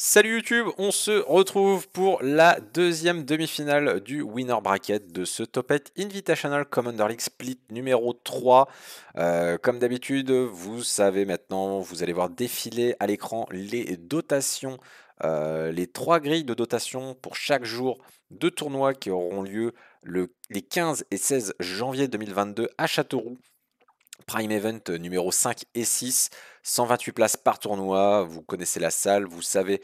Salut YouTube, on se retrouve pour la deuxième demi-finale du Winner Bracket de ce Topet Invitational Commander League Split numéro 3. Euh, comme d'habitude, vous savez maintenant, vous allez voir défiler à l'écran les dotations, euh, les trois grilles de dotation pour chaque jour de tournoi qui auront lieu le, les 15 et 16 janvier 2022 à Châteauroux Prime Event euh, numéro 5 et 6, 128 places par tournoi, vous connaissez la salle, vous savez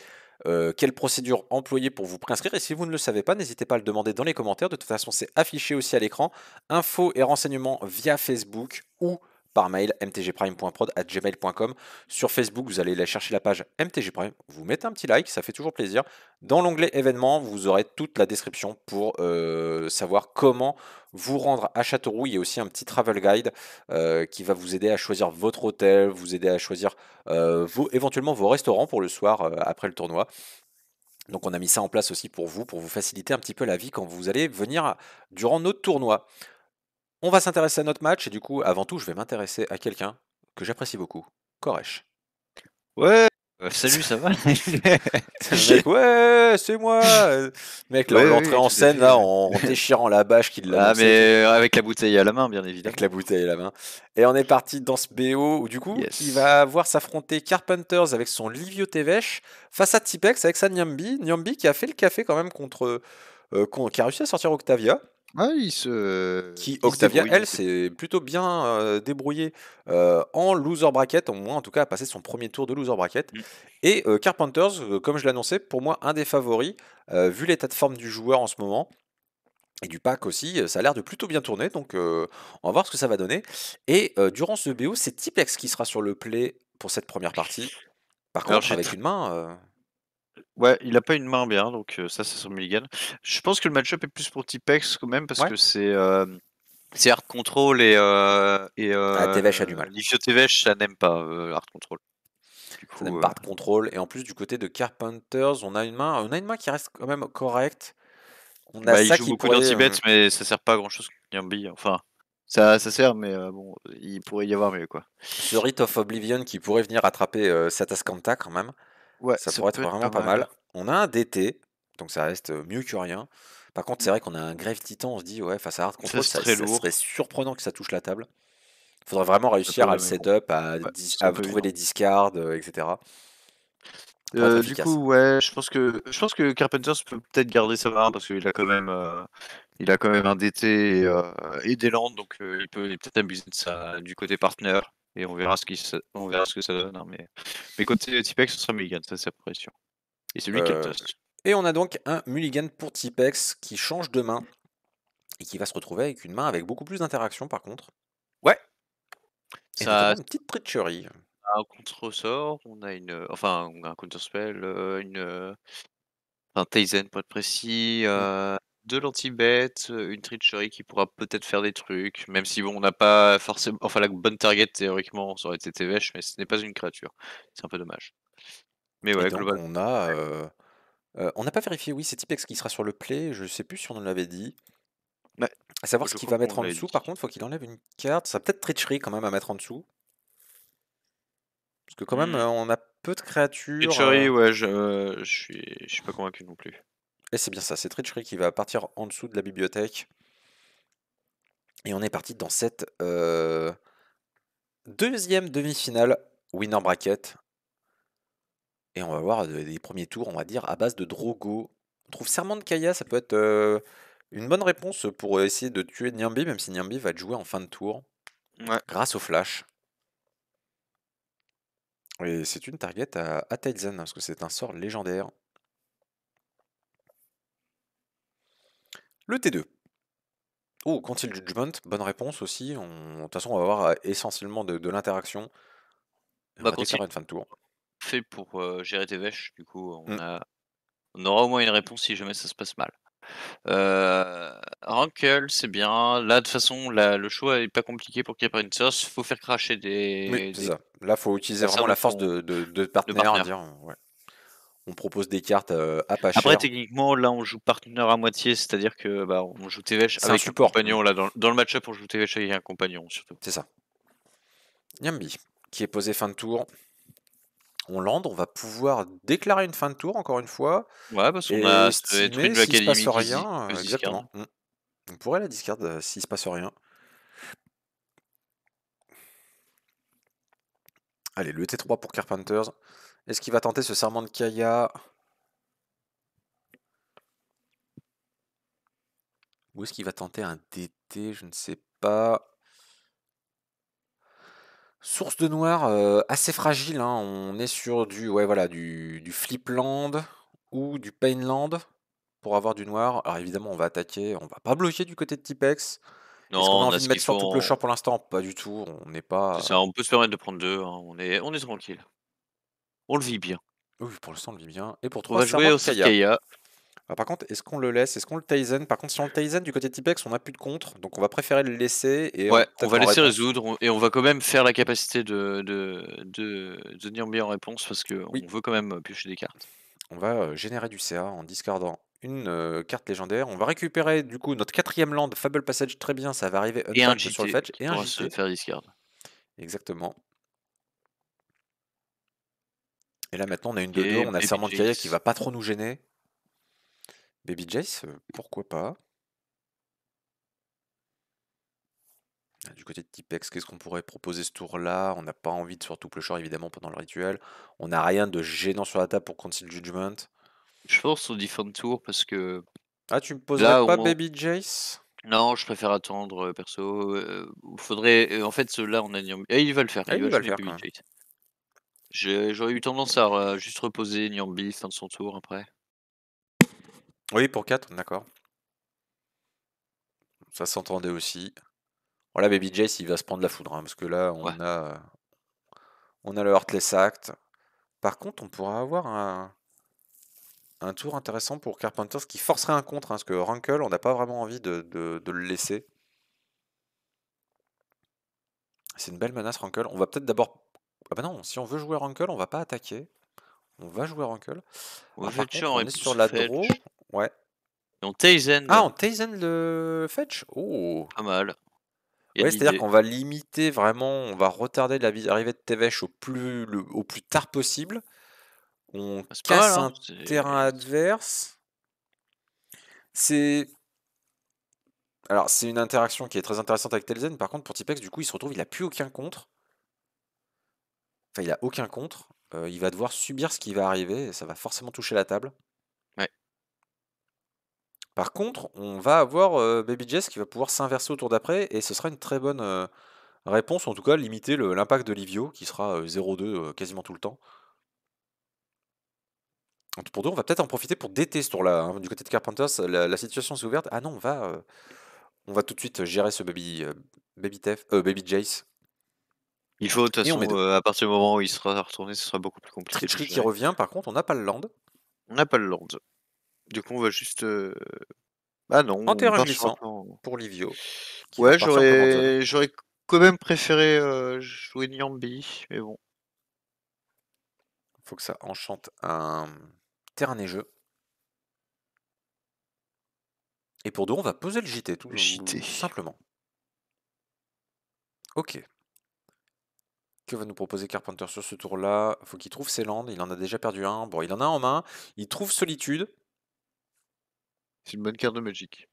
euh, quelle procédure employer pour vous préinscrire. Et si vous ne le savez pas, n'hésitez pas à le demander dans les commentaires. De toute façon, c'est affiché aussi à l'écran. Infos et renseignements via Facebook ou par mail gmail.com. Sur Facebook, vous allez chercher la page mtgprime, vous mettez un petit like, ça fait toujours plaisir. Dans l'onglet événements, vous aurez toute la description pour euh, savoir comment vous rendre à Châteauroux. Il y a aussi un petit travel guide euh, qui va vous aider à choisir votre hôtel, vous aider à choisir euh, éventuellement vos restaurants pour le soir après le tournoi. Donc on a mis ça en place aussi pour vous, pour vous faciliter un petit peu la vie quand vous allez venir durant notre tournoi. On va s'intéresser à notre match et du coup, avant tout, je vais m'intéresser à quelqu'un que j'apprécie beaucoup, Koresh. Ouais, euh, salut, ça va Ouais, c'est moi Mec, l'entrée en scène, en, déchirant la bâche qu'il a. Ah, mais euh, avec la bouteille à la main, bien évidemment. Avec la bouteille à la main. Et on est parti dans ce BO où, du coup, il va voir s'affronter Carpenters avec son Livio Tevesh face à Tipex avec sa Nyambi. Niambi qui a fait le café quand même contre. Euh, qui a réussi à sortir Octavia il se... Qui, Octavia, elle, s'est plutôt bien débrouillé débrouillée en loser bracket, au moins en tout cas, a passé son premier tour de loser bracket. Mmh. Et Carpenters, comme je l'annonçais, pour moi, un des favoris, vu l'état de forme du joueur en ce moment. Et du pack aussi, ça a l'air de plutôt bien tourner, donc on va voir ce que ça va donner. Et durant ce BO, c'est Tipex qui sera sur le play pour cette première partie. Par contre, avec une main. Ouais, il a pas une main bien, donc ça, c'est son Mulligan. Je pense que le matchup est plus pour Tipex quand même, parce que c'est c'est Hard Control et. et ah, Tevesh a du mal. Nifio Tevesh, ça n'aime pas Hard Control. ça n'aime pas Hard Control. Et en plus, du côté de Carpenters, on a une main, on a une main qui reste quand même correcte. On a bah, ça il joue beaucoup pourrait... bets mais ça sert pas à grand chose Niambi. Enfin, ça, ça sert, mais bon, il pourrait y avoir mieux quoi. The Rite of Oblivion qui pourrait venir attraper euh, quand même ça, pourrait être vraiment pas mal. On a un DT, donc ça reste mieux que rien. Par contre, c'est mmh. vrai qu'on a un grève titan, on se dit, ouais, face à Hard Control, ça, serait surprenant que ça touche la table. Il faudrait vraiment réussir à le setup, à, à trouver les discards, etc. du coup, ouais, je pense que je pense que Carpenter peut peut-être garder sa main parce qu'il a quand même a quand même un DT et, des landes, donc il peut, peut-être abuser de ça du côté partenaire. Et on verra ce, qui verra ce que ça donne. Hein, mais... mais côté Tipex, ce sera Mulligan, ça c'est après sûr. Et c'est lui qui a euh, Et on a donc un Mulligan pour Tipex qui change de main et qui va se retrouver avec une main avec beaucoup plus d'interaction par contre. Ouais. ça une petite tricherie. Un contre-sort, on a une, enfin, un un euh, une, un Tizen pour être précis, mmh. euh, de lanti euh, une tricherie qui pourra peut-être faire des trucs, même si bon, on n'a pas forcément. Enfin, la bonne target théoriquement, ça aurait été Tevesh, mais ce n'est pas une créature. C'est un peu dommage. Mais ouais, globalement. On a. Euh, euh, on n'a pas vérifié, oui, c'est Tipex qui sera sur le play, je sais plus si on en avait dit. Bah, à savoir ce qu'il va mettre en dessous, par contre, faut qu'il enlève une carte. Ça peut-être tricherie quand même à mettre en dessous. Parce que quand même, mmh. on a peu de créatures. Tricherie, ouais, je, je, suis, je suis pas convaincu non plus. Et c'est bien ça, c'est Trichery qui va partir en dessous de la bibliothèque. Et on est parti dans cette euh, deuxième demi-finale winner bracket. Et on va voir des euh, premiers tours, on va dire, à base de Drogo. On trouve Serment de Kaya, ça peut être euh, une bonne réponse pour essayer de tuer Nyambi, même si Nyambi va jouer en fin de tour. Grâce au flash. Et c'est une target à, à parce que c'est un sort légendaire. Le T2. Oh, quand il judgment, bonne réponse aussi. De toute façon, on va avoir euh, essentiellement de, l'interaction. Bah, va fin de tour. Fait pour euh, gérer tes vèches, du coup, on, mmh. a... aura au moins une réponse si jamais ça se passe mal. Euh... Rankle, c'est bien. Là, de toute façon, le choix n'est pas compliqué pour pas une source. Faut faire cracher des. Oui, des... Là, faut utiliser vraiment la force de, de, partenaire on propose des cartes euh, à pas cher. Après, techniquement, là, on joue partenaire à moitié, c'est-à-dire que bah, on joue TVH avec un, support. compagnon. Là, dans, le match-up, on joue TVH avec un compagnon, surtout. C'est ça. Yambi, qui est posé fin de tour. On land, on va pouvoir déclarer une fin de tour, encore une fois. Ouais, parce qu'on a estimé, une s'il se passe rien, exactement. Mm. On pourrait la discard euh, s'il se passe rien. Allez, le T3 pour Carpenters. Est-ce qu'il va tenter ce serment de Kaya Ou est-ce qu'il va tenter un DT Je ne sais pas. Source de noir euh, assez fragile. Hein. On est sur du, ouais, voilà, du, du Flipland ou du Painland pour avoir du noir. Alors évidemment, on va attaquer. On va pas bloquer du côté de Tipex. Non, Est-ce qu'on a envie de mettre sur tout le champ pour l'instant Pas du tout. On n'est pas. ça, on peut se permettre de prendre deux. Hein. On, est, on est tranquille on le vit bien. Oui, pour l'instant, on le vit bien. Et pour on va jouer au Kaya. par contre, est-ce qu'on le laisse Est-ce qu'on le Tizen Par contre, si on le Tizen du côté de Tipex, on n'a plus de contre, donc on va préférer le laisser. Et ouais, on, va laisser résoudre et on va quand même faire la capacité de, de, de, de en réponse parce qu'on oui. veut quand même euh, piocher des cartes. On va euh, générer du CA en discardant une euh, carte légendaire. On va récupérer du coup notre quatrième land, Fable Passage, très bien, ça va arriver et un GT, sur le fetch. Et un se faire discard. Exactement. Et là maintenant on a une 2 deux, on a Serment de qui va pas trop nous gêner. Baby Jace, euh, pourquoi pas ah, Du côté de Tipex, qu'est-ce qu'on pourrait proposer ce tour-là On n'a pas envie de surtout short, évidemment pendant le rituel. On n'a rien de gênant sur la table pour Conceal Judgment. Je pense au différents Tour parce que. Ah, tu me poserais pas Baby Jace Non, je préfère attendre euh, perso. Euh, faudrait. En fait, là, on a. et ah, il va le faire. il, va, le faire. J'aurais eu tendance à juste reposer Nyambi fin de son tour après. Oui, pour 4, d'accord. Ça s'entendait aussi. Là, Baby Jace, il va se prendre la foudre, hein, parce que là, on a on a le Heartless Act. Par contre, on pourra avoir un, tour intéressant pour Carpenters qui forcerait un contre, hein, parce que Rankle, on n'a pas vraiment envie de, de le laisser. C'est une belle menace, Rankle. On va peut-être d'abord ah bah non, si on veut jouer Rankle, on va pas attaquer. On va jouer Rankle. Bah, on va mettre sur la Ouais. on Taizen. Ah, on Taizen le Fetch Oh Pas mal. Ouais, c'est-à-dire qu'on va limiter vraiment, on va retarder l'arrivée de Tevesh au plus, tard possible. On ah, casse hein. un terrain adverse. C'est. Alors, c'est une interaction qui est très intéressante avec Telzen. Par contre, pour Tipex, du coup, il se retrouve, il n'a plus aucun contre il a aucun contre. Euh, il va devoir subir ce qui va arriver ça va forcément toucher la table. Par contre, on va avoir euh, Baby Jace qui va pouvoir s'inverser au tour d'après et ce sera une très bonne euh, réponse, en tout cas limiter l'impact de Livio qui sera 0-2 quasiment tout le temps. Pour deux, on va peut-être en profiter pour déter ce tour-là. Hein, du côté de Carpenters, la, situation s'est ouverte. Ah non, on va, on va tout de suite gérer ce Baby, baby Jace il faut de toute façon, à partir du moment où il sera retourné, ce sera beaucoup plus compliqué. Tri qui revient, par contre, on n'a pas le land. On n'a pas le land. Du coup, on va juste. Ah non. En terrain glissant hein. pour Livio. Ouais, j'aurais, j'aurais quand même préféré jouer Nyambi, mais bon. Il Faut que ça enchante un terrain jeu. Et pour deux, on va poser le JT, tout, JT. simplement. Ok, que va nous proposer Carpenter sur ce tour-là Il Faut qu'il trouve ses landes. Il en a déjà perdu un. Bon, il en a un en main. Il trouve Solitude. C'est une bonne carte de Magic.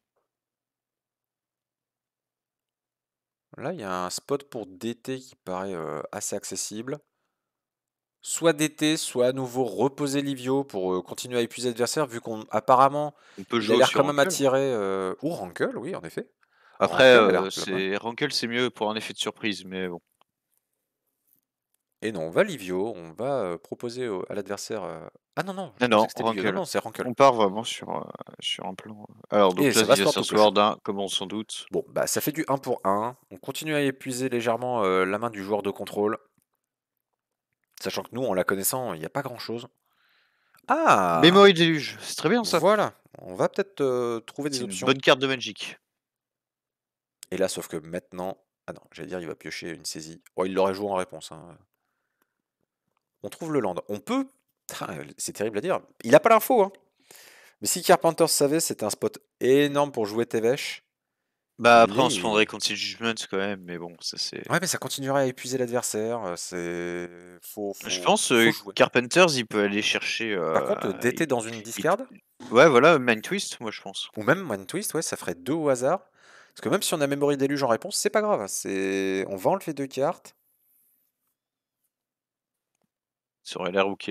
Là, il y a un spot pour DT qui paraît euh, assez accessible. Soit DT, soit à nouveau reposer Livio pour euh, continuer à épuiser l'adversaire, vu qu'on apparemment il a l'air quand même attiré. Euh, ou Rankle, oui, en effet. Après, Rankle, c'est mieux pour un effet de surprise, mais bon. Et non, on va Livio, on va proposer à l'adversaire. Ah non, non, ah c'est Rankle. On part vraiment sur, sur un plan. Alors, donc, va se Sword, comme on s'en doute. Bon, bah ça fait du 1 pour 1. On continue à épuiser légèrement la main du joueur de contrôle. Sachant que nous, en la connaissant, il n'y a pas grand-chose. Ah Mémo et déluge, c'est très bien ça. Voilà, on va peut-être trouver des C'est une bonne carte de Magic. Et là, sauf que maintenant... Ah non, j'allais dire, il va piocher une saisie. Oh, il l'aurait joué en réponse. hein on trouve le land. On peut. C'est terrible à dire. Il n'a pas l'info. Hein. Mais si Carpenter savait, c'est un spot énorme pour jouer Tevesh. Bah après, on se prendrait contre Judgment quand même, mais bon, ça c'est. Ouais, mais ça continuerait à épuiser l'adversaire. Euh, c'est. faux. Je pense que euh, Carpenters, il peut aller chercher. Euh, Par contre, DT dans une discard Ouais, voilà, Mind Twist, moi je pense. Ou même Mind Twist, ouais, ça ferait deux au hasard. Parce que même si on a Memory Deluge en réponse, c'est pas grave. Hein, on va enlever deux cartes. Ça aurait l'air ok.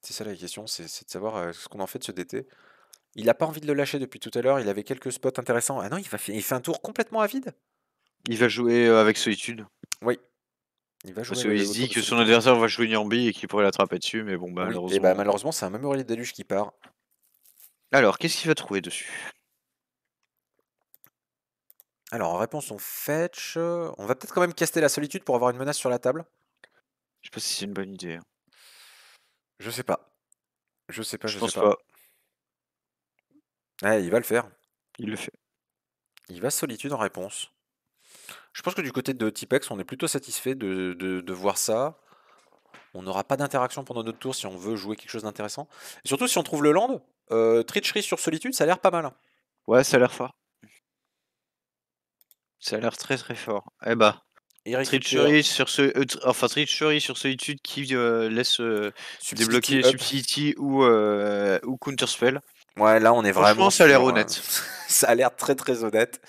C'est ça la question, c'est de savoir ce qu'on en fait de ce DT. Il n'a pas envie de le lâcher depuis tout à l'heure, il avait quelques spots intéressants. Ah non, il, fait un tour complètement à vide. Il va jouer avec solitude. Oui. Il va jouer Parce qu'il se dit que son adversaire va jouer Nyambi et qu'il pourrait l'attraper dessus, mais bon, malheureusement. Et bah, malheureusement, c'est un même de qui part. Alors, qu'est-ce qu'il va trouver dessus Alors, en réponse, on fetch. On va peut-être quand même caster la solitude pour avoir une menace sur la table. Je sais pas si c'est une bonne idée. Hein. Je sais pas. Je sais pas, Je sais pas. Eh, il va le faire. Il le fait. Il va solitude en réponse. Je pense que du côté de Tipex, on est plutôt satisfait de, voir ça. On n'aura pas d'interaction pendant notre tour si on veut jouer quelque chose d'intéressant. surtout si on trouve le land, euh, tricherie sur solitude, ça a l'air pas mal. Hein. Ouais, ça a l'air fort. Ça a l'air très très fort. Eh bah, Tricherie sur ce, euh, enfin sur Solitude qui euh, laisse euh, débloquer Subsidy ou ou Counterspell. Ouais, là on est vraiment. ça a l'air honnête. ça a l'air très très honnête.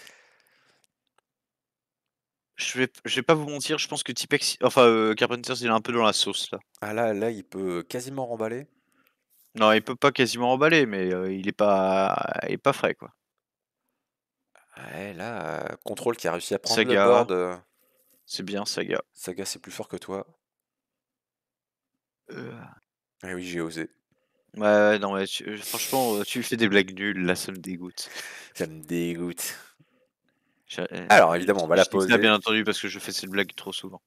Je vais, je vais pas vous mentir, je pense que Tipex, enfin Carpenter, il est un peu dans la sauce là. Ah là, là, il peut quasiment remballer. Non, il peut pas quasiment remballer, mais il est pas, est pas frais quoi. Ouais, là, contrôle qui a réussi à prendre le board. C'est bien, Saga. Saga, c'est plus fort que toi. Euh. Eh oui, j'ai osé. Ouais, non, franchement, euh, tu fais des blagues nulles, là, ça me dégoûte. Ça me dégoûte. Euh, Alors, évidemment, on va la poser. bien entendu, parce que je fais cette blague trop souvent.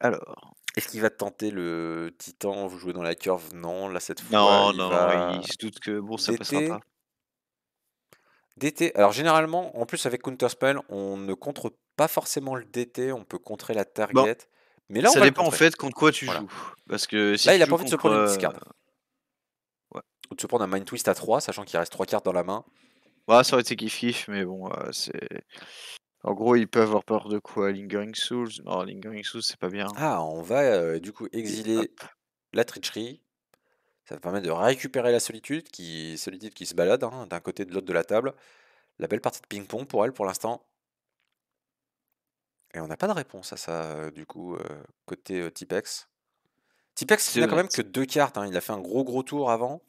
Alors, Est-ce qu'il va tenter le titan Vous jouez dans la curve Non, là, cette fois. non, non, se doute que bon, ça passera pas. Alors généralement, en plus avec Counterspell, on ne contre pas forcément le DT, on peut contrer la target. Mais là, on ça dépend en fait contre quoi tu joues. Parce que là, il a pas envie de se prendre une discard. Euh, ouais. Ou de se prendre un Mind Twist à 3, sachant qu'il reste 3 cartes dans la main. Ouais, bah, ça aurait été kiff mais bon, euh, c'est. En gros, ils peuvent avoir peur de quoi Lingering Souls Non, Lingering Souls, c'est pas bien. Ah, on va euh, du coup exiler la tricherie ça permet de récupérer la solitude qui, solitude qui se balade hein, d'un côté de l'autre de la table. La belle partie de ping-pong pour elle pour l'instant. Et on n'a pas de réponse à ça, euh, du coup, euh, côté euh, Tipex. Tipex, il n'a quand même que deux cartes. Hein. Il a fait un gros gros tour avant.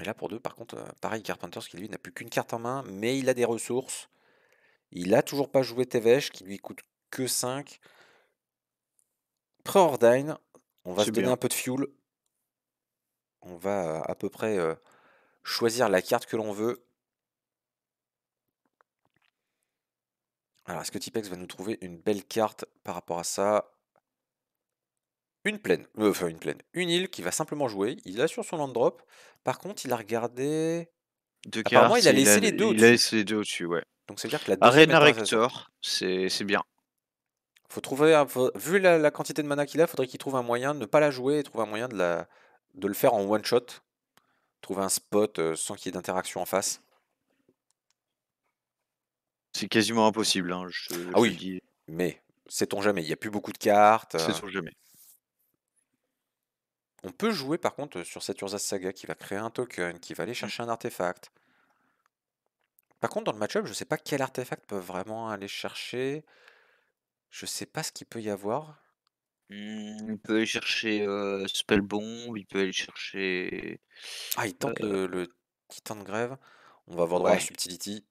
Et là, pour deux, par contre, pareil, Carpenters qui lui n'a plus qu'une carte en main, mais il a des ressources. Il a toujours pas joué Tevesh qui lui coûte que 5. Pre-ordine, on va se donner un peu de fuel. On va euh, à peu près euh, choisir la carte que l'on veut. Alors, est-ce que Tipex va nous trouver une belle carte par rapport à ça Une plaine, euh, enfin une plaine, une île qui va simplement jouer. Il a sur son land drop. Par contre, il a regardé. Deux il a laissé les deux au-dessus. laissé deux ouais. Donc, cest dire que la Arena Rector, c'est bien trouver vu la, quantité de mana qu'il a, il faudrait qu'il trouve un moyen de ne pas la jouer et trouver un moyen de, la, de le faire en one shot. Trouver un spot euh, sans qu'il y ait d'interaction en face. C'est quasiment impossible. Hein, ah oui, mais sait-on jamais. Il n'y a plus beaucoup de cartes. Euh. Sait-on jamais. On peut jouer par contre euh, sur cette Urza Saga qui va créer un token, qui va aller mm. chercher un artefact. Par contre, dans le match-up, je ne sais pas quel artefact peut vraiment aller chercher. Je sais pas ce qu'il peut y avoir. Mmh, il peut aller chercher Spellbomb, il peut aller chercher. Ah, il tente le, titan de grève. On va avoir droit à Subtility.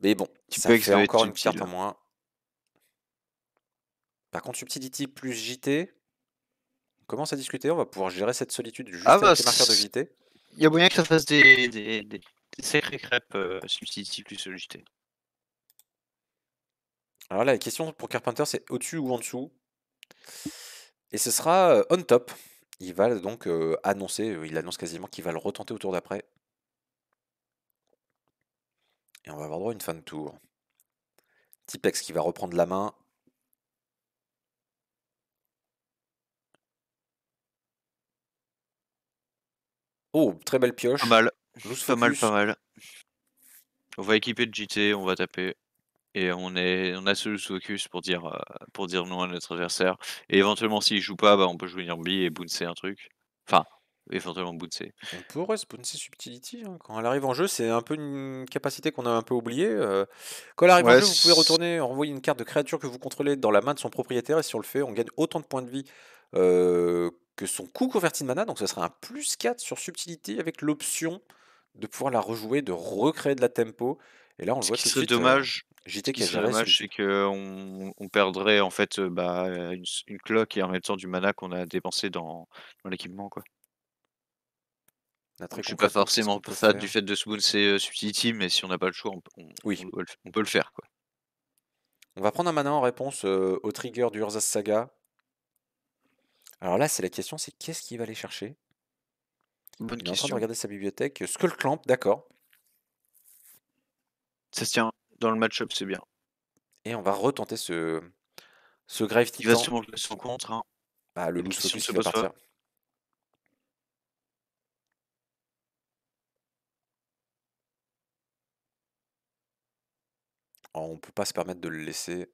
Mais bon, tu ça peux fait encore une carte en hein. moins. Par contre, Subtility plus JT, on commence à discuter. On va pouvoir gérer cette solitude ah juste bah, avec les marqueurs de JT. Il y a moyen que ça fasse des, des, des, crêpes Subtility plus JT. Alors la question pour Carpenter, c'est au-dessus ou en dessous Et ce sera on top. Il va donc annoncer, il annonce quasiment qu'il va le retenter au tour d'après. Et on va avoir droit à une fin de tour. Tipex qui va reprendre la main. Oh, très belle pioche. Pas mal. pas mal, pas mal. On va équiper de JT, on va taper et on, est, on a ce focus pour dire, euh, pour dire non à notre adversaire. Et éventuellement, s'il joue pas, bah, on peut jouer Nirby et bouncer un truc. Enfin, éventuellement bouncer. On pourrait ouais, bouncer Subtility. Hein, quand elle arrive en jeu, c'est un peu une capacité qu'on a un peu oubliée. Euh. Quand elle arrive en jeu, vous pouvez retourner, envoyer une carte de créature que vous contrôlez dans la main de son propriétaire. Et si on le fait, on gagne autant de points de vie. Euh, que son coût converti de mana, donc ça sera un plus 4 sur Subtility avec l'option de pouvoir la rejouer, de recréer de la tempo et là, on Ce voit qui serait dommage, j'étais dommage, c'est qu'on on perdrait en fait bah, une, une, cloque et en même temps du mana qu'on a dépensé dans, dans l'équipement. quoi. ne je suis pas forcément ça du fait de Spoon, c'est euh, mais si on n'a pas le choix, on, peut le faire. Quoi. On va prendre un mana en réponse au trigger du Urzas Saga. Alors là, c'est la question, c'est qu'est-ce qu'il va aller chercher Bonne Il est question. en train de regarder sa bibliothèque. Skull Clamp, d'accord. Ça se tient dans le match-up, c'est bien. Et on va retenter ce, ce grave Il va sûrement son contre. Hein. Bah, le loose focus va partir. Oh, on peut pas se permettre de le laisser.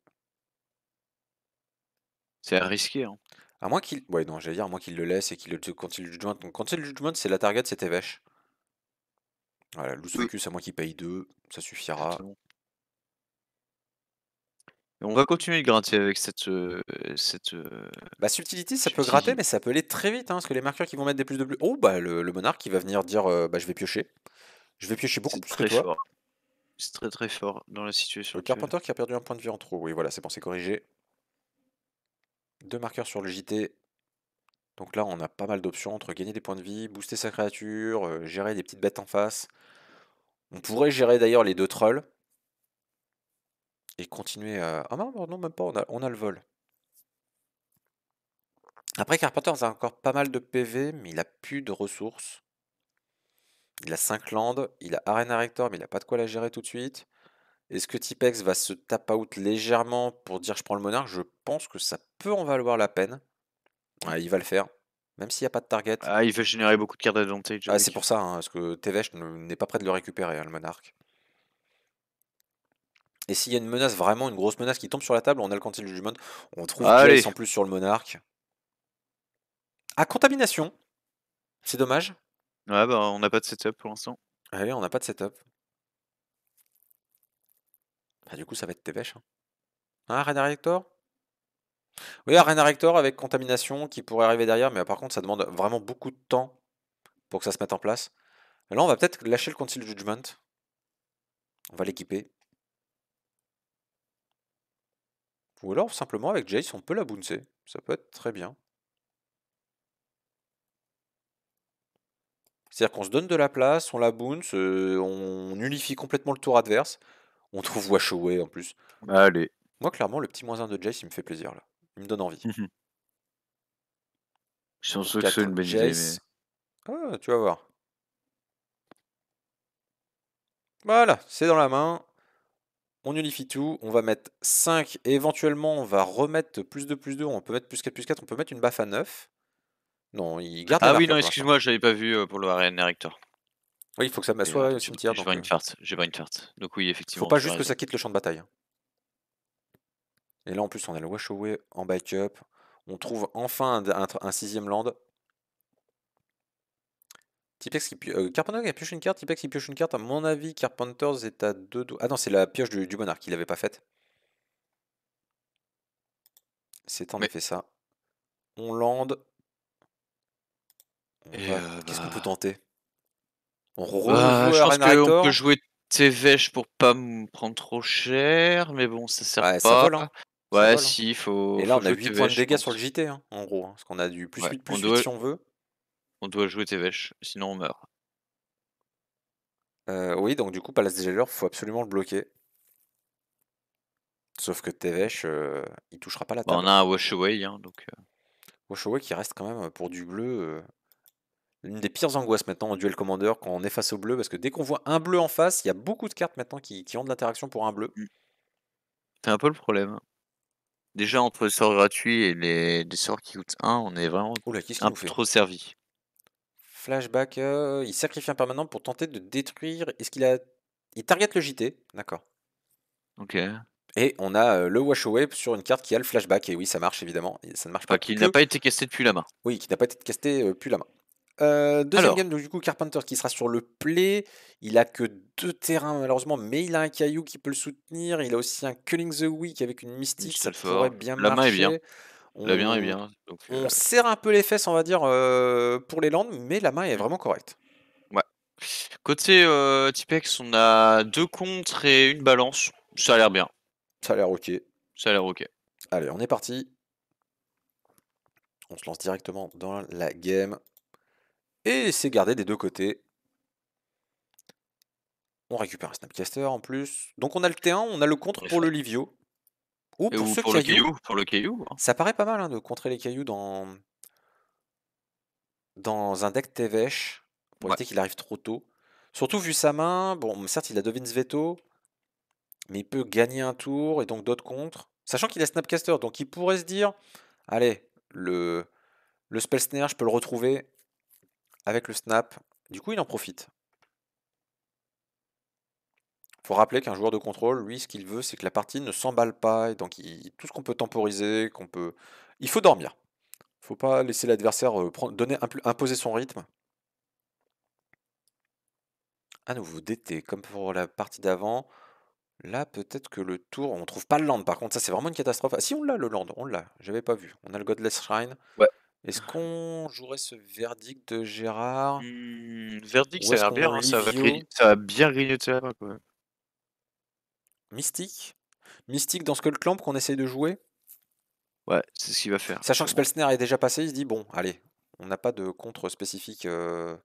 C'est risqué. Hein. À moins qu'il. Ouais, non, j'allais dire, à moins qu'il le laisse et qu'il le il le joint Donc, quand il le joint c'est la target, c'est Tevesh. Voilà, ah, loose focus, mmh. à moi qui paye 2, ça suffira. On va continuer de gratter avec cette. cette Bah, subtilité, ça peut gratter, mais ça peut aller très vite, hein, parce que les marqueurs qui vont mettre des plus de plus. Oh, bah, le, monarque qui va venir dire Bah, je vais piocher. Je vais piocher beaucoup plus que toi. C'est très très fort dans la situation. Le carpenter qui a perdu un point de vie en trop. Oui, voilà, c'est bon, c'est corrigé. Deux marqueurs sur le JT. Donc là, on a pas mal d'options entre gagner des points de vie, booster sa créature, euh, gérer des petites bêtes en face. On pourrait gérer d'ailleurs les deux trolls. Et continuer à... Ah non, non même pas, on a, le vol. Après, Carpenter a encore pas mal de PV, mais il a plus de ressources. Il a 5 landes, il a Arena Rector, mais il n'a pas de quoi la gérer tout de suite. Est-ce que Tipex va se tap out légèrement pour dire je prends le monarque Je pense que ça peut en valoir la peine. il va le faire. Même s'il n'y a pas de target. Ah, il fait générer beaucoup de cartes d'advantage. Ah, c'est pour ça, hein, parce que Tevesh n'est pas prêt de le récupérer, hein, le monarque. Et s'il y a une menace, vraiment une grosse menace qui tombe sur la table, on a le du monde. On trouve Allez. en plus sur le monarque. Ah, contamination C'est dommage. Ouais, bah on n'a pas de setup pour l'instant. Allez, on n'a pas de setup. Ah, du coup, ça va être Tevesh. Hein, hein Red oui, Arena Rector avec contamination qui pourrait arriver derrière, mais par contre, ça demande vraiment beaucoup de temps pour que ça se mette en place. Là, on va peut-être lâcher le Conceal Judgment. On va l'équiper. Ou alors, simplement, avec Jace, on peut la bouncer. Ça peut être très bien. C'est-à-dire qu'on se donne de la place, on la bounce, euh, on nullifie complètement le tour adverse. On trouve Washoway en plus. Allez. Moi, clairement, le petit moins 1 de Jace, il me fait plaisir là. Il me donne envie. Mmh je sens que une Ah, tu vas voir. Voilà, c'est dans la main. On nullifie tout. On va mettre 5 éventuellement on va remettre plus 2 plus 2. On peut mettre plus 4 plus 4. On peut mettre une baffe à 9. Non, il garde Ah oui, non, hein. excuse-moi, je j'avais pas vu euh, pour le Ariane Rector. Oui, il faut que ça m'assoie au cimetière. J'ai pas une farte. Euh. une carte. Donc oui, effectivement. Faut pas juste que ça quitte le champ de bataille. Hein. Et là, en plus, on a le away en backup. On trouve enfin un, sixième land. qui euh, Carpenter qui pioche une carte, Tipex qui pioche une carte. À mon avis, Carpenter est à 2 Ah non, c'est la pioche du, du monarque, il l'avait pas faite. C'est en effet ça. On land. Euh, Qu'est-ce qu'on peut bah tenter On bah, Je pense qu'on peut jouer Tevèche pour pas me prendre trop cher, mais bon, ça sert à pas. Hein. Ouais, hein. s'il faut. Et là, on a 8 points de dégâts sur le JT, hein, en gros. Hein, parce qu'on a du plus 8, plus 8 si on veut. On doit jouer Tevesh sinon on meurt. Euh, oui, donc du coup, Palace des il faut absolument le bloquer. Sauf que Tevesh euh, il touchera pas la bah, table. on a un Wash Away, donc. Euh. Wash Away qui reste quand même pour du bleu. L'une euh, des pires angoisses maintenant en duel commandeur quand on est face au bleu, parce que dès qu'on voit un bleu en face, il y a beaucoup de cartes maintenant qui, qui ont de l'interaction pour un bleu. Mm. C'est un peu le problème. Déjà, entre les sorts gratuits et les, sorts qui coûtent 1, on est vraiment un peu trop servi. Flashback, euh, il sacrifie un permanent pour tenter de détruire. Est-ce qu'il a. Il target le JT, d'accord. Ok. Et on a euh, le wash away sur une carte qui a le flashback. Et oui, ça marche évidemment. Ça ne marche bah, pas. n'a pas été casté depuis la main. Oui, qui n'a pas été casté depuis euh, la main. Euh, deuxième game, donc, du coup, Carpenter qui sera sur le play. Il a que deux terrains, malheureusement, mais il a un caillou qui peut le soutenir. Il a aussi un Culling the Week avec une mystique qui pourrait bien La Main est bien. On, la main est bien. Euh on serre un peu les fesses, on va dire, euh, pour les landes, mais la main est vraiment correcte. Ouais. Côté Tipex, on a deux contre et une balance. Ça a l'air bien. Ça a l'air ok. Ça a l'air ok. Allez, on est parti. On se lance directement dans la game. Et c'est gardé des deux côtés. On récupère un Snapcaster en plus. Donc on a le T1, on a le contre pour le Livio. Ou pour, le caillou. Pour le caillou hein. Ça paraît pas mal hein, de contrer les cailloux dans, dans un deck Tevesh pour éviter qu'il arrive trop tôt. Surtout vu sa main, bon, certes il a Devin's Veto, mais il peut gagner un tour et donc d'autres contre. Sachant qu'il a Snapcaster, donc il pourrait se dire Allez, le, le Spell je peux le retrouver, avec le snap. Du coup, il en profite. Il faut rappeler qu'un joueur de contrôle, lui, ce qu'il veut, c'est que la partie ne s'emballe pas. donc, tout ce qu'on peut temporiser, qu'on peut. Il faut dormir. Il ne faut pas laisser l'adversaire euh, donner, imposer son rythme. À ah, nouveau, DT, comme pour la partie d'avant. Là, peut-être que le tour. On ne trouve pas le land, par contre. Ça, c'est vraiment une catastrophe. Ah, si, on l'a, le land. On l'a. Je n'avais pas vu. On a le Godless Shrine. Ouais, est-ce ah. qu'on jouerait ce verdict de Gérard mmh, verdict, ça a l'air bien, hein, ça, va bien grignoter la main, Mystique Mystique dans le Clamp qu'on essaye de jouer Ouais, c'est ce qu'il va faire. Sachant que Spellsnare est déjà passé, il se dit bon, allez, on n'a pas de contre spécifique euh,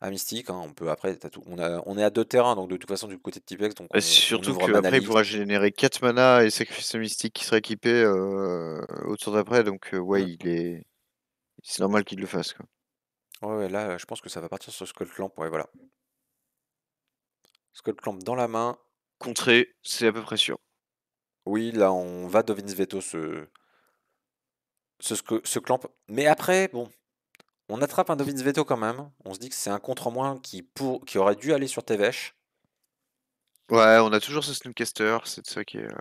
à Mystique. Hein, on peut après, on, est à deux terrains, donc de toute façon du côté de Tipex, donc bah, on, surtout qu'après, il pourra générer 4 mana et sacrifice mystique qui sera équipé autour euh, au tour d'après, donc euh, ouais, mmh. il est. C'est normal qu'il le fasse, quoi. Ouais, là, je pense que ça va partir sur Skull Clamp. Ouais, voilà. Skull Clamp dans la main. contrer c'est à peu près sûr. Oui, là, on va Dovins Veto ce... Ce, ce clamp. Mais après, bon, on attrape un Dovins Veto quand même. On se dit que c'est un contre en moins qui, pour... qui aurait dû aller sur Tevesh Ouais, on a toujours ce Slimcaster, c'est ça qui est, euh,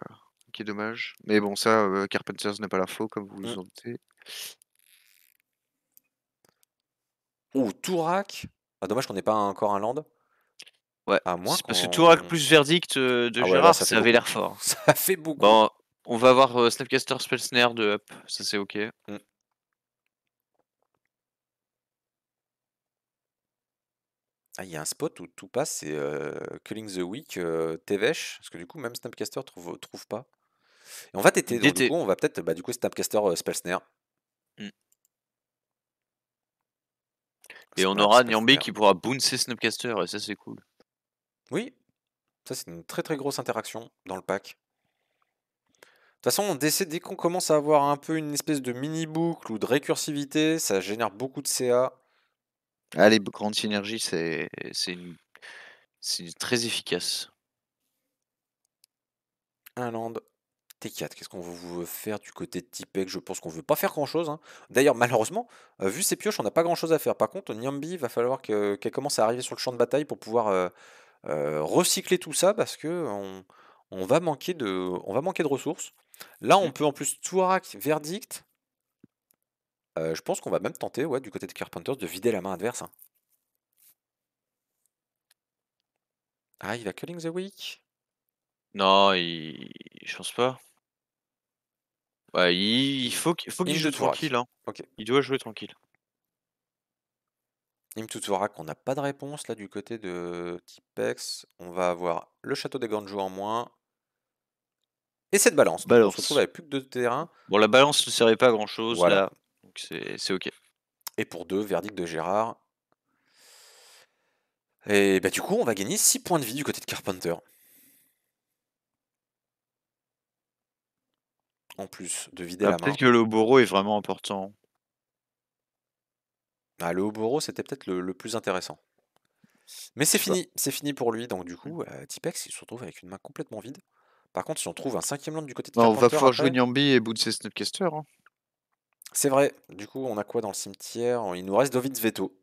qui est dommage. Mais bon, ça, euh, Carpenters n'est pas l'info, comme vous vous mmh. en doutez. Ou Tourac Ah, dommage qu'on n'ait pas encore un land. Ouais. À moins parce que Tourac plus verdict euh, de ah Gérard, ça, avait l'air fort. Ça fait beaucoup. Bon, on va avoir euh, Snapcaster Spellsnare de up. Ça, c'est OK. Mmh. Ah, il y a un spot où tout passe, c'est Culling euh, the Week, Tevesh, parce que du coup, même Snapcaster trouve, trouve pas. Et on va Tété on va peut-être, bah, du coup, Snapcaster Spellsnare. Et on aura Nyambi qui pourra bouncer Snapcaster, et ça c'est cool. Oui, ça c'est une très très grosse interaction dans le pack. De toute façon, dès qu'on commence à avoir un peu une espèce de mini-boucle ou de récursivité, ça génère beaucoup de CA. Ah, les grandes synergies, c'est très efficace. Un land, T4, qu'est-ce qu'on veut faire du côté de Tipek Je pense qu'on veut pas faire grand-chose. Hein. D'ailleurs, malheureusement, euh, vu ses pioches, on n'a pas grand-chose à faire. Par contre, Nyambi, va falloir qu'elle commence à arriver sur le champ de bataille pour pouvoir euh, euh, recycler tout ça parce que on, va manquer de, ressources. Là, on mmh. peut en plus Touarak, Verdict. je pense qu'on va même tenter, ouais, du côté de Carpenters, de vider la main adverse. Hein. Ah, il va Culling the Week Non, il... je pense pas. Bah, il, faut qu'il joue tranquille. Hein. Il doit jouer tranquille. Imtuturak, on n'a pas de réponse là du côté de Tipex. On va avoir le château des grandes en moins. Et cette balance. on se retrouve avec plus que deux terrains. Bon, la balance ne servait pas à grand chose voilà. Donc c'est ok. Et pour deux, verdict de Gérard. Et bah du coup, on va gagner 6 points de vie du côté de Carpenter. en plus, de vider ah, la main. Peut-être que le Boro est vraiment important. Ah, le Oboro, c'était peut-être le, plus intéressant. Mais c'est fini, c'est fini pour lui. Donc du mmh. coup, euh, Tipex, il se retrouve avec une main complètement vide. Par contre, si on trouve un cinquième land du côté de non, bah, On va pouvoir jouer Nyambi et Bootsy Snapcaster. Hein. C'est vrai. Du coup, on a quoi dans le cimetière Il nous reste Dovin's Veto.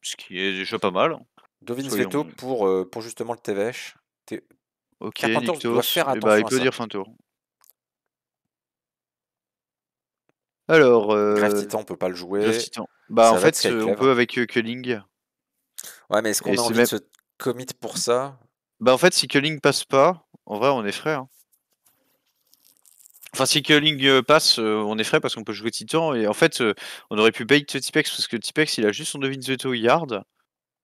Ce qui est déjà pas mal. Hein. Dovin's Soyons... pour, euh, pour justement le Tevesh. Ok, Carpenter faire eh bah, attention il peut dire fin tour. Alors. Euh, Titan, on peut pas le jouer. Titan. Bah, en fait, euh, on peut avec euh, Culling. Ouais, mais est-ce qu'on a envie de se commit pour ça Bah, en fait, si Culling passe pas, en vrai, on est frais. Hein. Enfin, si Culling passe, on est frais parce qu'on peut jouer Titan. Et en fait, on aurait pu bait Tipex parce que Tipex, il a juste son devine Zeto yard.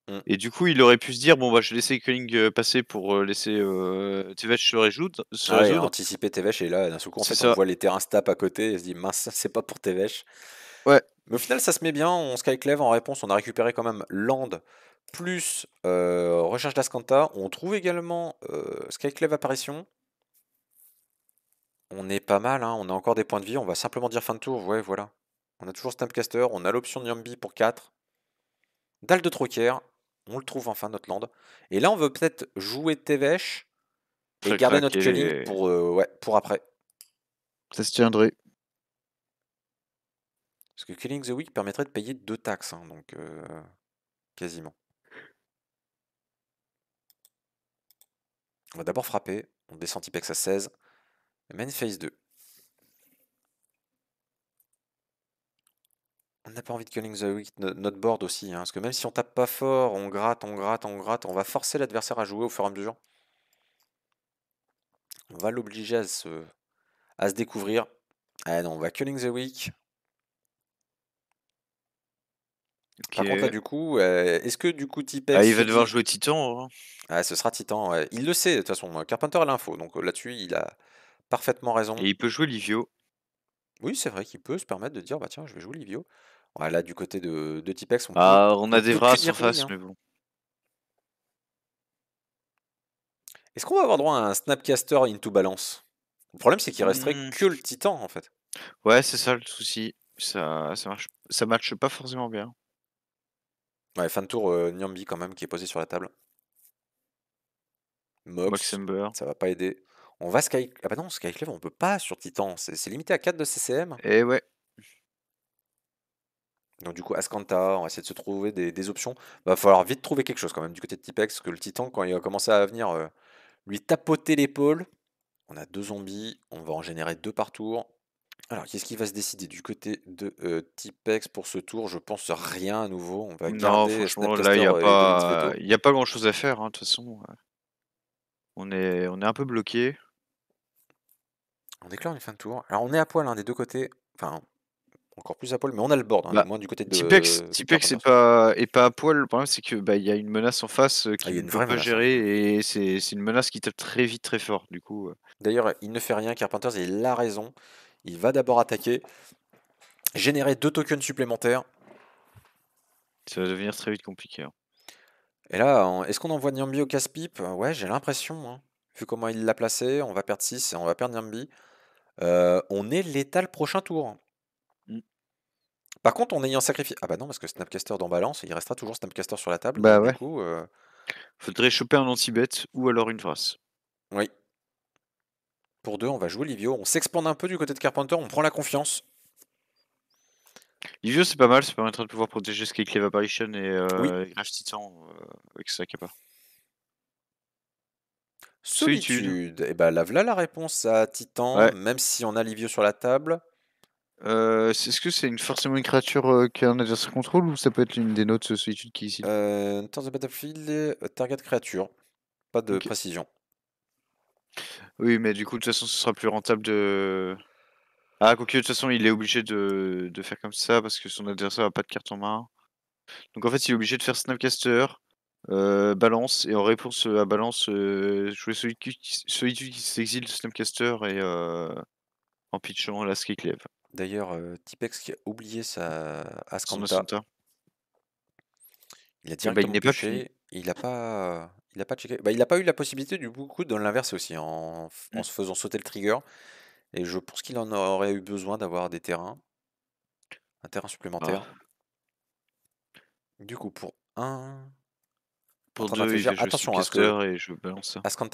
Mmh. Et du coup, il aurait pu se dire bon, bah, je vais laisser euh, passer pour euh, laisser euh, se résoudre. Se ah Et anticiper Tevesh et là, d'un seul coup, on voit les terrains stap à côté, et se dit mince, c'est pas pour Tevesh Ouais. Mais au final, ça se met bien. On Skyclave en réponse, on a récupéré quand même Land plus euh, Recherche d'Ascanta. On trouve également euh, Skyclave Apparition. On est pas mal, hein, on a encore des points de vie. On va simplement dire fin de tour. Ouais, voilà. On a toujours Stampcaster, on a l'option Nyambi pour 4. Dalle de Trocaire, on le trouve enfin notre land. Et là, on veut peut-être jouer Tevesh et garder notre killing pour, euh, ouais, pour après. Ça se tiendrait. Parce que Killing the Week permettrait de payer deux taxes, hein, donc euh, quasiment. On va d'abord frapper. On descend Tipex à 16. Main 2. On n'a pas envie de killing the weak, notre board aussi. Hein, parce que même si on tape pas fort, on gratte, on gratte, on gratte, on va forcer l'adversaire à jouer au fur et à mesure. On va l'obliger à se, à se découvrir. Eh on va killing the weak. Par contre, du coup, euh, est-ce que du coup, Tipex. Ah, il va devoir jouer Titan. Hein. Ah, ce sera Titan. Il le sait, de toute façon. Carpenter a l'info. Donc euh, là-dessus, il a parfaitement raison. Et il peut jouer Livio. Oui, c'est vrai qu'il peut se permettre de dire bah tiens, je vais jouer Livio là, du côté de, de Tipex, on, bah, a des vrais surface, Est-ce qu'on va avoir droit à un Snapcaster into balance Le problème, c'est qu'il resterait mmh. que le Titan, en fait. Ouais, c'est ça le souci. Ça, ça, marche, ça matche pas forcément bien. Ouais, fin de tour, euh, Niambi, Nyambi, quand même, qui est posé sur la table. Mox, ça va pas aider. On va Skyclave. Ah bah non, Skyclave, on peut pas sur Titan. C'est limité à 4 de CCM. Et eh ouais. Donc du coup, Ascanta, on va essayer de se trouver des, des options. Va falloir vite trouver quelque chose quand même du côté de Tipex, parce que le Titan, quand il va commencer à venir euh, lui tapoter l'épaule, on a deux zombies, on va en générer deux par tour. Alors, qu'est-ce qui va se décider du côté de euh, Tipex pour ce tour Je pense rien à nouveau. On va non, franchement, là, il n'y euh, a, pas... grand chose à faire, hein, de toute façon. On est, on est un peu bloqué. On déclare une fin de tour. Alors, on est à poil hein, des deux côtés. Enfin, encore plus à poil, mais on a le board, hein, bah, moins du côté de. Tipex, euh, Tipex pas, pas à poil. Le problème, c'est qu'il bah, y a une menace en face qui est vraiment peut hein. gérer, et c'est une menace qui tape très vite, très fort. du coup. Euh. D'ailleurs, il ne fait rien, Carpenters, et il a raison. Il va d'abord attaquer, générer deux tokens supplémentaires. Ça va devenir très vite compliqué. Hein. Et là, est-ce qu'on envoie Nyambi au casse-pipe Ouais, j'ai l'impression. Vu comment il l'a placé, on va perdre 6 et on va perdre Nyambi. Euh, on est l'état le prochain tour. Par contre, en ayant sacrifié. Ah bah non, parce que Snapcaster dans balance, il restera toujours Snapcaster sur la table. Bah ouais. Euh Faudrait choper un anti-bête ou alors une Vras. Oui. Pour deux, on va jouer Livio. On s'expande un peu du côté de Carpenter, on prend la confiance. Livio, c'est pas mal, ça permettra de pouvoir protéger ce qui est Apparition et euh, Titan euh, avec sa capa. Solitude. Et eh bah, là, voilà la réponse à Titan, même si on a Livio sur la table. Euh, est-ce que c'est une, forcément une créature euh, qu'un un adversaire contrôle ou ça peut être une des notes solitude qui est ici Euh, battlefield, euh, target créature. Pas de précision. Oui, mais du coup, de toute façon, ce sera plus rentable de. Ah, quoique, de toute façon, il est obligé de, faire comme ça parce que son adversaire n'a pas de carte en main. Donc en fait, il est obligé de faire Snapcaster, balance, et en réponse à balance, jouer Solitude qui, s'exile qui Snapcaster et en pitchant la Skyclave. D'ailleurs, euh, Tipex qui a oublié sa Ascanta. Il a tiré. Ah bah, pas Il n'a pas, bah, il checké. il n'a pas eu la possibilité du coup de l'inverse aussi en, mmh. se faisant sauter le trigger. Et je pense qu'il en aurait eu besoin d'avoir des terrains, un terrain supplémentaire. Ah. Du coup, pour un, pour Attention, à hein, et je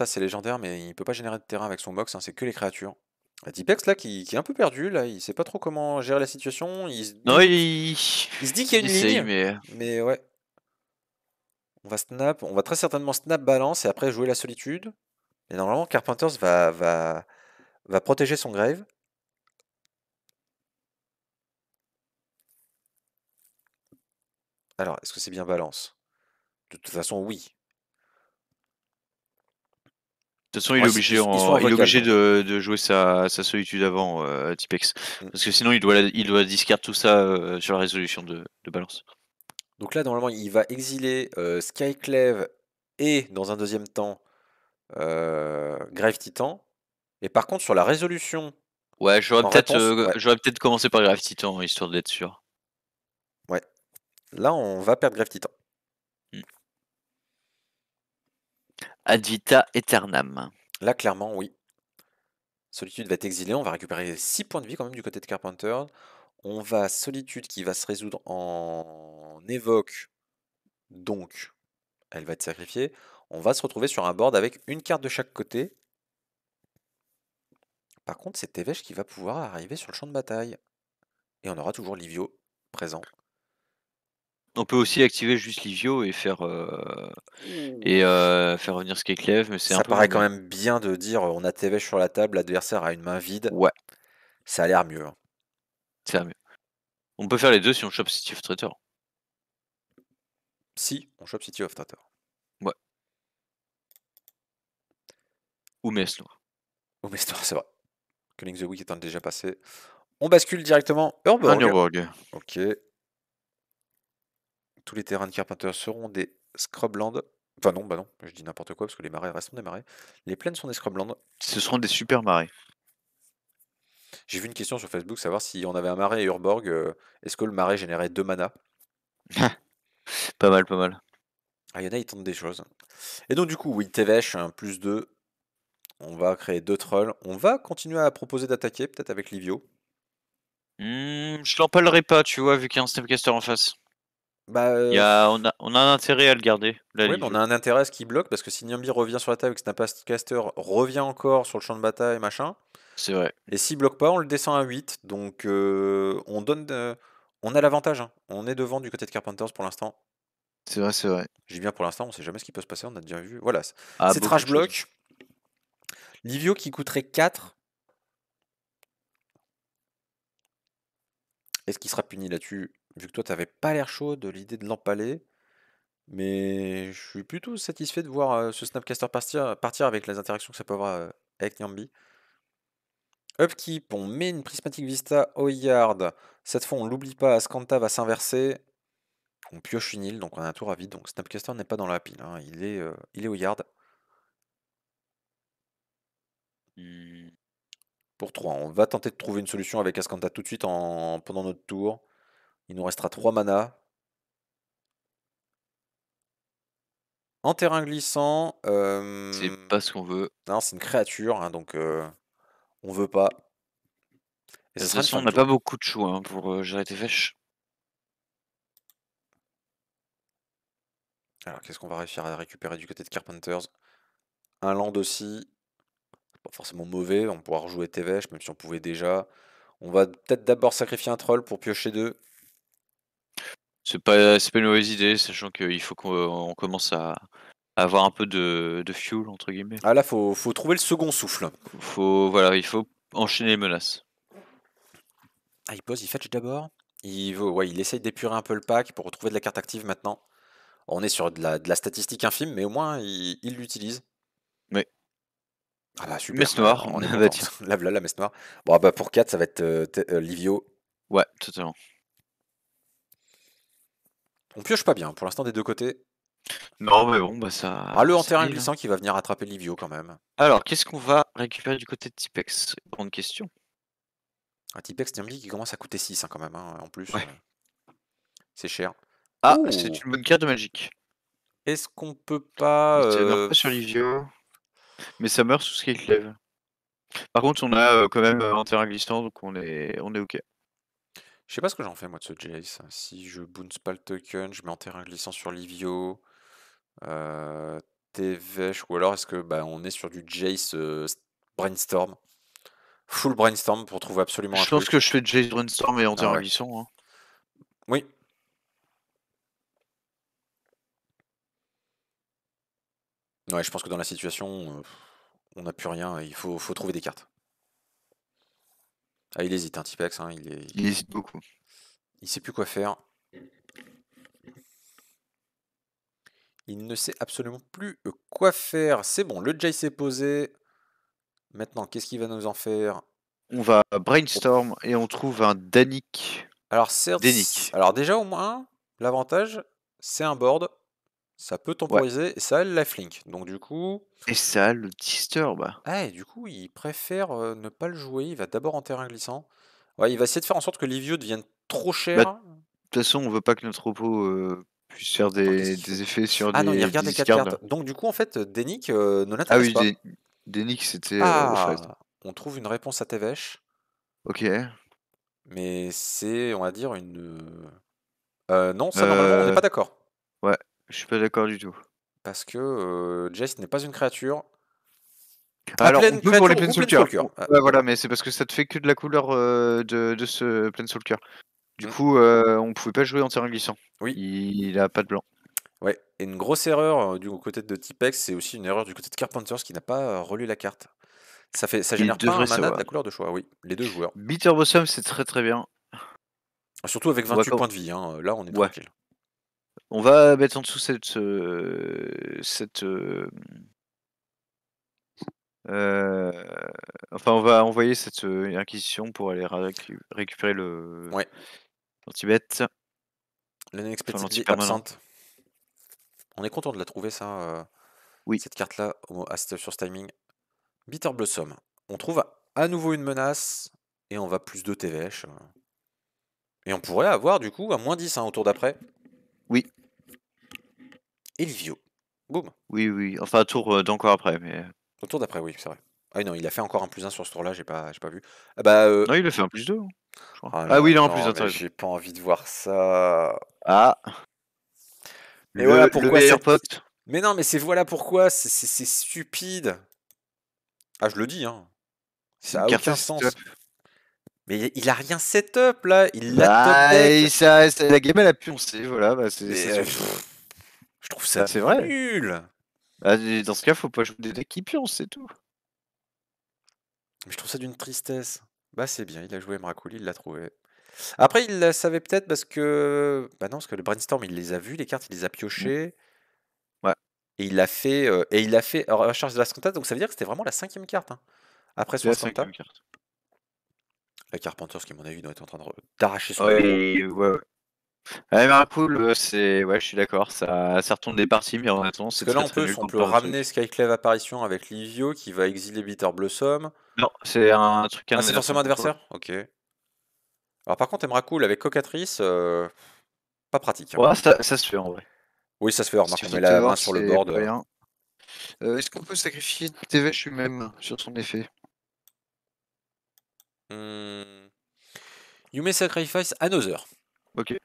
c'est légendaire, mais il ne peut pas générer de terrain avec son box. Hein, c'est que les créatures. Dipex là qui, est un peu perdu là, il sait pas trop comment gérer la situation. Il se dit, qu'il y a une ligne, euh. mais... ouais. On va snap, on va très certainement snap balance et après jouer la solitude. Et normalement Carpenters va va va protéger son grave. Alors, est-ce que c'est bien balance De toute façon, oui. De toute façon, il est obligé, de, jouer sa, solitude avant, type euh, Tipex. Mm. Parce que sinon, il doit, il discard tout ça euh, sur la résolution de, balance. Donc là, normalement, il va exiler euh, Skyclave et, dans un deuxième temps, Grave Titan. Et par contre, sur la résolution. Ouais, j'aurais peut-être commencé par Grave Titan, histoire d'être sûr. Ouais. Là, on va perdre Grave Titan. Advita Eternam. Là, clairement, oui. Solitude va être exilée. On va récupérer 6 points de vie quand même du côté de Carpenter. On va Solitude qui va se résoudre en évoque. Donc, elle va être sacrifiée. On va se retrouver sur un board avec une carte de chaque côté. Par contre, c'est Tevesh qui va pouvoir arriver sur le champ de bataille. Et on aura toujours Livio présent. On peut aussi activer juste Livio et faire euh, et mmh. euh, faire revenir Skeklev, mais c'est Ça un peu paraît quand même bien de dire on a TV sur la table, l'adversaire a une main vide. Ouais. Ça a l'air mieux. Hein. mieux. On peut faire les deux si on chope of Traitor. Si on chope City of Traitor. Ou Meslow. Ou mais c'est vrai. Calling the Week étant déjà passé. On bascule directement Urborg. Ok. Tous les terrains de Carpenter seront des scrublands. Enfin non, bah non, je dis n'importe quoi parce que les marais restent des marais. Les plaines sont des scrublands. Ce seront des super marais. J'ai vu une question sur Facebook, savoir si on avait un marais à Urborg, euh, est-ce que le marais générait deux mana Pas mal, pas mal. Ah, il y en a, ils tentent des choses. Et donc du coup, oui, Tevesh, un plus 2. On va créer deux trolls. On va continuer à proposer d'attaquer, peut-être avec Livio. Mmh, je l'empalerai pas, tu vois, vu qu'il y a un Snapcaster en face. Bah, euh, on, a, un intérêt à le garder. on a un intérêt à ce qui bloque parce que si Nyambir revient sur la table et que Snapcaster revient encore sur le champ de bataille, machin. C'est vrai. Et s'il bloque pas, on le descend à 8. Donc euh, on donne. on a l'avantage. Hein. On est devant du côté de Carpenters pour l'instant. C'est vrai, c'est vrai. J'ai bien pour l'instant, on sait jamais ce qui peut se passer, on a déjà vu. Voilà. Ah, c'est trash block. Livio qui coûterait 4. Est-ce qu'il sera puni là-dessus Vu que toi, tu n'avais pas l'air chaud de l'idée de l'empaler, mais je suis plutôt satisfait de voir ce Snapcaster partir, avec les interactions que ça peut avoir avec Nyambi. Upkeep, on met une Prismatic Vista au yard. Cette fois, on l'oublie pas, Ascanta va s'inverser. On pioche une île, donc on a un tour à vide. Donc Snapcaster n'est pas dans la pile, hein. il, est, il est au yard. Mmh. Pour 3, on va tenter de trouver une solution avec Ascanta tout de suite pendant notre tour. Il nous restera 3 manas. En terrain glissant. C'est euh, pas ce qu'on veut. Non, c'est une créature, hein, donc euh, on veut pas. Et de on n'a pas beaucoup de choix hein, pour euh, gérer tes Alors, qu'est-ce qu'on va réussir à récupérer du côté de Carpenters Un land aussi. Pas forcément mauvais, on pourra rejouer Tevèche, même si on pouvait déjà. On va peut-être d'abord sacrifier un troll pour piocher deux. C'est pas, pas une mauvaise idée, sachant qu'il faut qu'on commence à, avoir un peu de, de fuel, entre guillemets. Ah là, faut, faut trouver le second souffle. Faut, voilà, il faut enchaîner les menaces. Ah, il pose, il fetch d'abord. Il, ouais, il essaye d'épurer un peu le pack pour retrouver de la carte active maintenant. On est sur de la, statistique infime, mais au moins, il l'utilise. mais Ah bah super. Messe noire, on est la, la, la messe noire. Bon, ah, bah pour 4, ça va être euh, euh, Livio. Ouais, totalement. On pioche pas bien pour l'instant des deux côtés. Non, mais bon, bah ça. Ah, le en hein. glissant qui va venir attraper Livio quand même. Alors, qu'est-ce qu'on va récupérer du côté de Tipex Grande question. Un Tipex billet qui commence à coûter 6 hein, quand même, hein, en plus. Euh, c'est cher. Ah, c'est une bonne carte de magie. Est-ce qu'on peut euh, pas. sur Livio. Mais ça meurt sous ce qu'il lève. Par contre, on a euh, quand même un terrain glissant, donc on est, on est OK. Je sais pas ce que j'en fais moi de ce Jace. Si je bounce pas le token, je mets en terrain glissant sur Livio, euh, ou alors est-ce que bah, on est sur du Jace euh, Brainstorm Full Brainstorm pour trouver absolument un Je pense que je fais Jace Brainstorm et en ah terrain glissant. Hein. Oui. Ouais, je pense que dans la situation, euh, on n'a plus rien, il faut, faut trouver des cartes. Ah, il hésite, un petit hein, il, hésite beaucoup. Il sait plus quoi faire. Il ne sait absolument plus quoi faire. C'est bon, le Jay s'est posé. Maintenant, qu'est-ce qu'il va nous en faire On va brainstorm et on trouve un Danik. Alors, certes, Alors, déjà, au moins, l'avantage, c'est un board. Ça peut temporiser et ça a le lifelink. Donc du coup. Et ça le disturb. Ah, et du coup, il préfère ne pas le jouer. Il va d'abord en terrain glissant. Ouais, il va essayer de faire en sorte que l'Ivio devienne trop bah, cher. de toute façon, on veut pas que notre repos puisse faire des, effets sur des. Ah non, il regarde les 4 cartes. Donc du coup, en fait, Denik ne ah l'intéresse ah, oui, Denick, c'était. Ah, on trouve une réponse à Tevesh. Ok. Mais c'est, on va dire, une. Euh, non, ça, normalement, on n'est euh, pas d'accord. Ouais, je suis pas d'accord du tout. Parce que euh, Jess n'est pas une créature. Alors, on peut pour les sous le voilà, mais c'est parce que ça te fait que de la couleur ce euh, de, de, ce cœur. Du mm. coup, euh, on pouvait pas jouer en terrain glissant. Oui. Il, a pas de blanc. Ouais, et une grosse erreur euh, du côté de Tipex, c'est aussi une erreur du côté de Carpenters qui n'a pas relu la carte. Ça, fait, ça génère pas un mana de la couleur de choix, oui. Les deux joueurs. Bitter Bossom, c'est très très bien. Surtout avec 28 points de vie, hein, là on est tranquille. On va mettre en dessous cette, cette euh, euh, enfin, on va envoyer cette euh, inquisition pour aller récupérer le. Ouais. lanti La On est content de la trouver, ça. oui. Cette carte-là, sur ce timing. Bitter Blossom. On trouve à nouveau une menace et on va plus de TVH. Et on pourrait avoir, du coup, à moins 10 hein, au tour d'après. Oui. Elvio. Boum. Oui, oui. Enfin, tour euh, d'encore après, mais. Au euh. tour d'après, oui, c'est vrai. Ah non, il a fait encore un plus un sur ce tour-là, j'ai pas, pas vu. Ah bah. Euh, non, il a fait un plus 2. Hein, ah, ah, oui, il a un plus un. J'ai pas envie de voir ça. Ah. Mais voilà pourquoi Mais non, mais c'est voilà pourquoi. c'est- stupide. Ah, je le dis, hein. Ça a aucun sens. Mais il a rien setup là, il l'a bah, La game elle a pioncé, voilà. Bah, euh, je trouve ça bah, c'est vrai. nul. dans ce cas, faut pas jouer des decks qui pioncent, c'est tout. Mais je trouve ça d'une tristesse. Bah c'est bien, il a joué Mrakuli, il l'a trouvé. Après, il la savait peut-être parce que. Bah non, parce que le brainstorm, il les a vus, les cartes, il les a piochées. Mm. Ouais. Et il a fait. Euh, et il a fait. Alors, charge de la Santa, donc ça veut dire que c'était vraiment la cinquième carte. Hein, après 60 carte carpenter, ce qui, à mon avis, doit être en train d'arracher son. Ouais, ouais, ouais. Ouais, euh, c'est ouais, je suis d'accord, ça, ça retourne des parties, mais en attendant, c'est là, très, on on peut ramener Skyclave Apparition avec Livio qui va exiler Bitter Blossom. Non, c'est un truc. Ah, c'est forcément adversaire Ok. Alors, par contre, Emrakul avec Cocatrice, euh, pas pratique. Hein. Ouais, ça, se fait en vrai. Oui, ça se fait, remarque, on met la main sur le board. Euh. Est-ce qu'on peut sacrifier TVH lui-même sur son effet Hum... You may sacrifice another. Ok.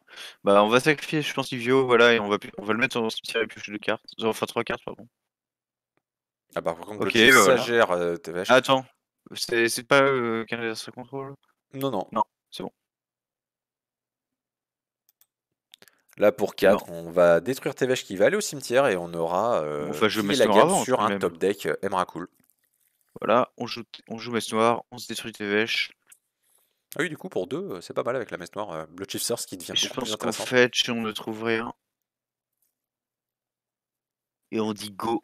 Bah, on va sacrifier, je pense, Ivio, voilà, et on va, on va le mettre sur cimetière et piocher deux cartes. Enfin, trois cartes, pardon. Ah, bah, par contre, Ok, le bah, voilà. gère euh, Attends, c'est pas euh, canalisation contrôle Non, non. Non, c'est bon. Là, pour 4, on va détruire TVH qui va aller au cimetière et on aura. Euh, enfin, je mets la game sur un top deck euh, Emrakul. Voilà, on joue, on joue messe noire, on se détruit des vaches. Ah oui, du coup, pour deux, euh, c'est pas mal avec la messe noire. Euh, le qui devient plus Je pense qu'en fait, si on ne trouve rien. Et on dit go.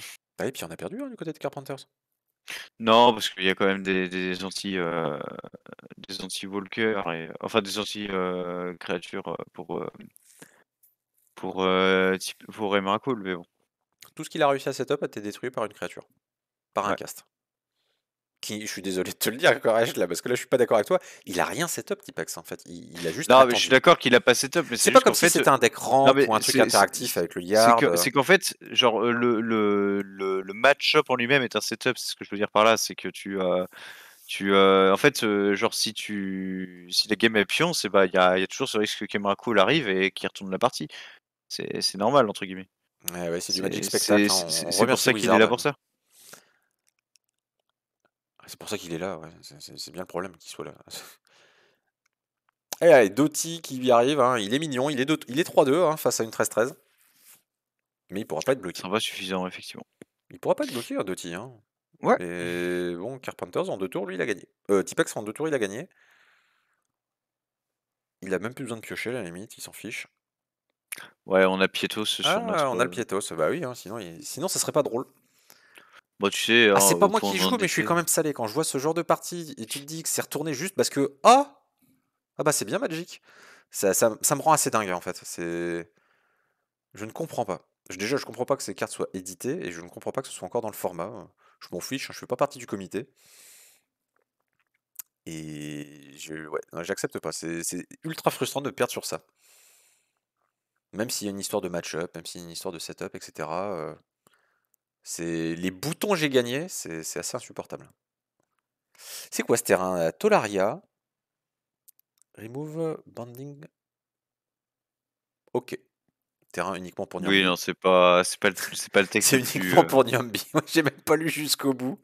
et ah puis on a perdu hein, du côté de Carpenters. Non, parce qu'il y a quand même des, anti des anti euh, walkers et enfin des anti créatures pour euh, pour pour, mais bon. Tout ce qu'il a réussi à setup a été détruit par une créature, par un cast. Qui, je suis désolé de te le dire, là, parce que là, je suis pas d'accord avec toi. Il a rien setup, Tipex, en fait. Il, a juste. Non, mais je suis d'accord qu'il a pas setup, mais c'est pas comme si fait... c'était un deck ramp ou un truc interactif avec le yard. Euh. C'est qu'en fait, genre, euh, le, le, match-up en lui-même est un setup, c'est ce que je veux dire par là, c'est que tu. Euh, tu en fait genre si tu si la game est pion c'est bah il y a, y a, toujours ce risque que Kemraku arrive et qu'il retourne la partie c'est normal entre guillemets c'est du Magic Spectacle. Hein, c'est pour ça qu'il est là pour ça. C'est pour ça qu'il est là, c'est bien le problème qu'il soit là. Et eh, Doty qui lui arrive, hein, il est mignon, il est, il est 3-2 hein, face à une 13-13. Mais il pourra pas être bloqué. Ça va suffisant, effectivement. Il pourra pas être bloqué, hein, Doty. Ouais. Et bon, Carpenters en deux tours, lui, il a gagné. Euh, en deux tours, il a gagné. Il a même plus besoin de piocher, à la limite, il s'en fiche. Ouais, on a Pietos sur Ah, on a le euh, Pietos. Bah oui, hein, sinon, sinon ça serait pas drôle. Bah, tu sais, ah, hein, c'est pas moi qui joue, mais je suis quand même salé quand je vois ce genre de partie et tu te dis que c'est retourné juste parce que ah ah bah c'est bien Magic. Ça, me rend assez dingue en fait. C'est je ne comprends pas. Déjà je ne comprends pas que ces cartes soient éditées et je ne comprends pas que ce soit encore dans le format. Je m'en fiche, hein, Je ne fais pas partie du comité. Et ouais, j'accepte pas. c'est ultra frustrant de perdre sur ça. Même s'il y a une histoire de match-up, même s'il y a une histoire de setup, etc. Euh, c'est les boutons j'ai gagné, c'est assez insupportable. C'est quoi ce terrain euh, Tolaria. Remove banding. Ok. Terrain uniquement pour Niambi. Oui, non, c'est pas, c'est pas, le- c'est pas le texte. c'est uniquement euh pour Niambi. Moi, J'ai même pas lu jusqu'au bout.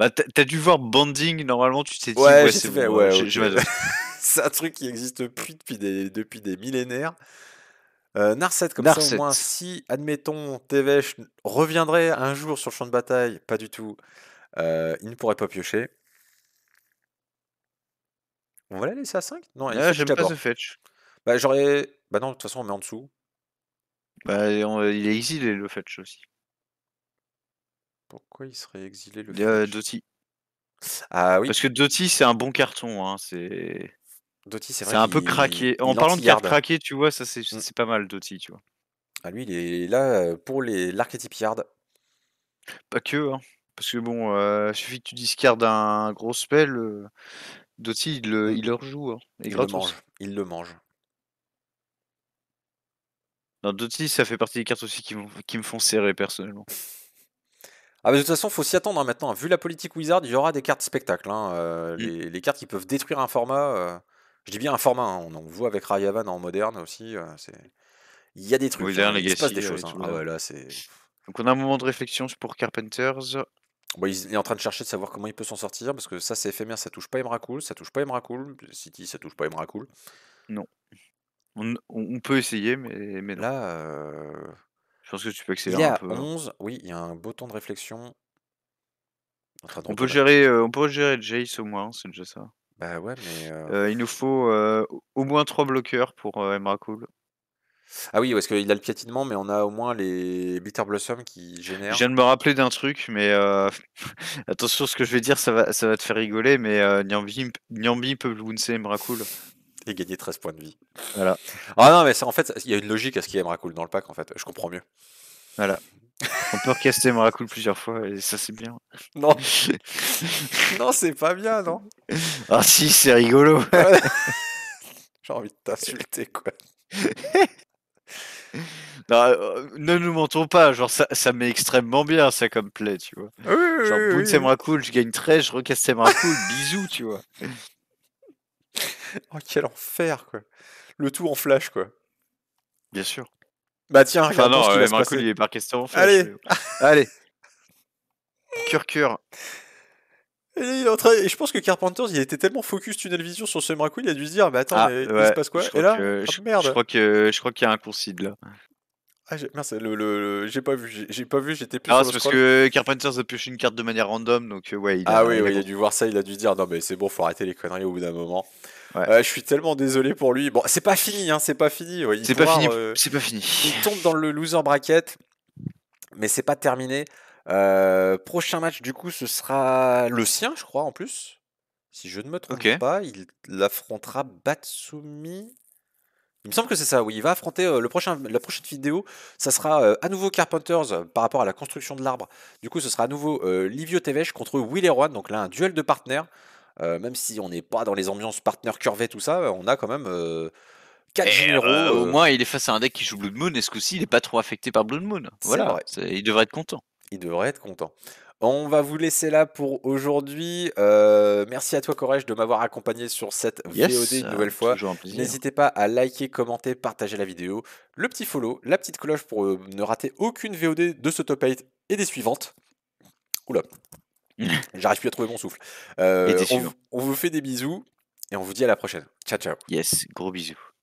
Bah, t'as dû voir Banding, normalement, tu t'es dit, Ouais, c'est ouais, c'est un truc qui existe plus depuis des, depuis des millénaires. Euh, Narset, comme ça, au moins, si, admettons, Tevesh reviendrait un jour sur le champ de bataille, pas du tout, euh, il ne pourrait pas piocher. On va la laisser à 5 Non, ah, j'aime pas ce fetch. Bah, j'aurais. Bah, non, de toute façon, on met en dessous. Bah, euh, il est exilé le fetch aussi. Pourquoi il serait exilé le fetch Doty. Ah oui. Parce que Doty, c'est un bon carton. Hein, c'est. Doty, c'est vrai. C'est un peu craqué. En parlant de carte craquées tu vois, ça mmh. c'est pas mal, Doty, tu vois. Ah, lui, il est là euh, pour l'archétype yard. Pas que, hein, Parce que bon, euh, suffit que tu discardes un gros spell, euh, mmh. il, le rejoue. Hein, il, le mange. il Non, Doty, ça fait partie des cartes aussi qui, me font serrer personnellement. Ah bah de toute façon, faut s'y attendre hein, maintenant. Vu la politique Wizard, il y aura des cartes spectacle euh, mmh. les, les, cartes qui peuvent détruire un format. Je dis bien un format, hein, on, en voit avec Rayavan en moderne aussi. Euh, il y a des trucs, oui, des choses. Hein. Ah Donc on a un moment de réflexion pour Carpenters. Bon, bah, il est en train de chercher de savoir comment il peut s'en sortir, parce que ça c'est éphémère, ça touche pas Emrakul, ça touche pas Emrakul, City ça touche pas Emrakul. Non. On, peut essayer, mais, mais là... Euh, Je pense que tu peux accélérer il y a 11, hein. oui, il y a un beau temps de réflexion. On, peut, gérer, euh, on peut gérer Jace au moins, c'est déjà ça. Bah ouais, mais. il nous faut au moins trois bloqueurs pour Emrakul Cool. Ah oui, parce qu'il a le piétinement, mais on a au moins les Bitter Blossom qui Je viens de me rappeler d'un truc, mais attention, ce que je vais dire, ça va, ça va te faire rigoler, mais Nyambi, peut Emra Emrakul. et gagner 13 points de vie. Voilà. Ah non, mais en fait, il y a une logique à ce qu'il y ait Emrakul dans le pack, en fait. Je comprends mieux. Voilà. On peut recaster Maracool plusieurs fois et ça c'est bien. Non, non c'est pas bien, non Ah si, c'est rigolo. J'ai envie de t'insulter, quoi. Euh, ne nous mentons pas, genre ça, ça met extrêmement bien ça comme play, tu vois. genre, oui, oui, cool, je gagne 13, je recasse tes cool, bisous, tu vois. Oh, quel enfer, quoi. Le tout en flash, quoi. Bien sûr. Bah tiens, regarde ah, non, ce qui va il est par question. Allez, allez. Curcure. Et il est Et je pense que Carpenters, il était tellement focus tunnel vision sur ce Marco, il a dû se dire, bah attends, ah, il se passe quoi Et là, oh, merde. Je crois que je crois qu'il y a un concile là. Ah, merde, le, le, j'ai pas vu, j'ai pas vu, j'étais plus. Ah, c'est parce que Carpenters a pioché une carte de manière random, donc euh, ouais. Il a, ah oui, il, il a dû voir ça, il a dû dire non mais c'est bon, faut arrêter les conneries au bout d'un moment. Euh, je suis tellement désolé pour lui. Bon, c'est pas fini, hein, c'est pas fini. c'est pas fini. Euh, c'est pas fini. Il tombe dans le loser bracket, mais c'est pas terminé. Euh, prochain match, du coup, ce sera le sien, je crois, en plus. Si je ne me trompe pas, il affrontera Batsumi. Il me semble que c'est ça, oui. Il va affronter le prochain, la prochaine vidéo. Ça sera à nouveau Carpenters par rapport à la construction de l'arbre. Du coup, ce sera à nouveau Livio Tevesh contre Will Donc là, un duel de partenaires. Euh, même si on n'est pas dans les ambiances partner curvé, tout ça, on a quand même 4 euh, eh, généraux. Euh, au moins, il est face à un deck qui joue Blood Moon, est ce coup il n'est pas trop affecté par Blood Moon. Voilà, il devrait être content. Il devrait être content. On va vous laisser là pour aujourd'hui. merci à toi, Corège, de m'avoir accompagné sur cette VOD une nouvelle fois. N'hésitez pas à liker, commenter, partager la vidéo, le petit follow, la petite cloche pour ne rater aucune VOD de ce top 8 et des suivantes. Oula. J'arrive plus à trouver mon souffle. Euh, on, on vous fait des bisous et on vous dit à la prochaine. Ciao, ciao. Yes, gros bisous.